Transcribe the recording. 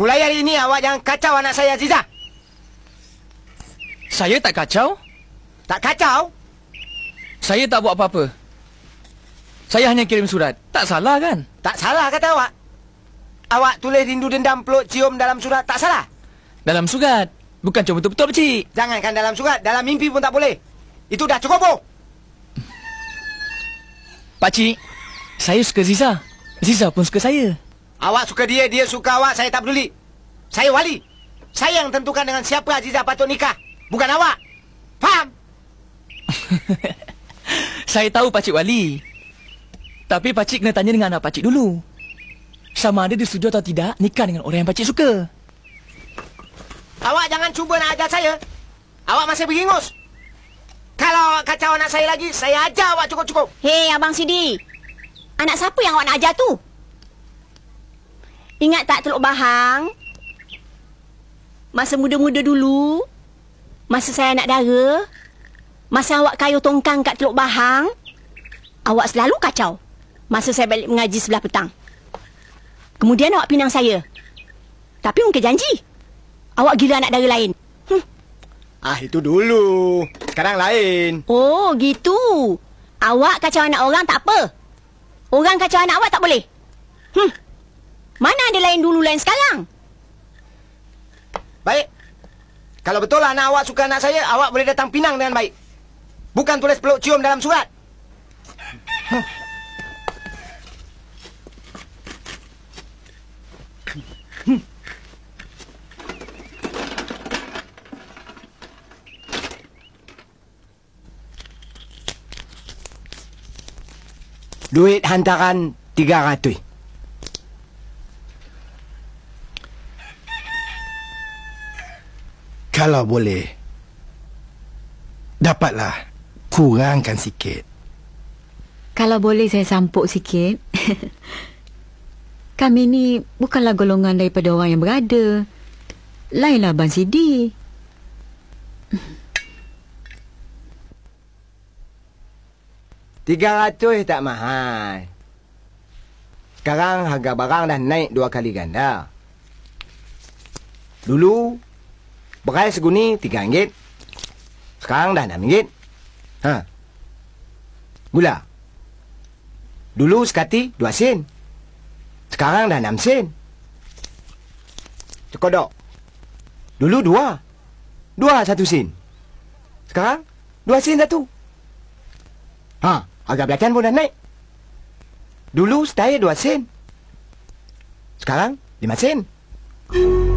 Mulai hari ini awak jangan kacau anak saya Aziza. Saya tak kacau? Tak kacau? Saya tak buat apa-apa. Saya hanya kirim surat. Tak salah kan? Tak salah kata awak. Awak tulis rindu dendam peluk cium dalam surat tak salah. Dalam surat. Bukan cuma betul-betul pak cik. Jangankan dalam surat, dalam mimpi pun tak boleh. Itu dah cukup pun. Pak cik, saya suka Ziza. Ziza pun suka saya. Awak suka dia, dia suka awak, saya tak peduli. Saya wali. Saya yang tentukan dengan siapa Aziza patut nikah. Bukan awak. Faham? saya tahu Pakcik Wali. Tapi Pakcik kena tanya dengan anak Pakcik dulu. Sama ada dia setuju atau tidak nikah dengan orang yang Pakcik suka. Awak jangan cuba nak ajar saya. Awak masih beringus. Kalau kacau anak saya lagi, saya ajar awak cukup-cukup. Hei, Abang Sidi. Anak siapa yang awak nak ajar tu? Ingat tak Teluk Bahang? Masa muda-muda dulu, masa saya anak dara, masa awak kayu tongkang kat Teluk Bahang, awak selalu kacau masa saya balik mengaji sebelah petang. Kemudian awak pinang saya. Tapi mungkin janji. Awak gila anak dara lain. Hm. Ah, itu dulu. Sekarang lain. Oh, gitu. Awak kacau anak orang tak apa. Orang kacau anak awak tak boleh. Hmm. Mana ada lain dulu lain sekarang? Baik. Kalau betul anak awak suka anak saya, awak boleh datang pinang dengan baik. Bukan tulis peluk cium dalam surat. Duit hantaran tiga ratus. Kalau boleh Dapatlah Kurangkan sikit Kalau boleh saya sampuk sikit Kami ni bukanlah golongan daripada orang yang berada Lainlah Abang Sidi Tiga ratus tak mahal Sekarang harga barang dah naik dua kali ganda Dulu Bekas seguni tiga ringgit. Sekarang dah enam ringgit. Ha. Gula. Dulu sekati dua sen. Sekarang dah enam sen. Cekodok. Dulu dua. Dua satu sen. Sekarang dua sen satu. Ha. Harga belakang pun dah naik. Dulu setaya dua sen. Sekarang lima sen. Hmm.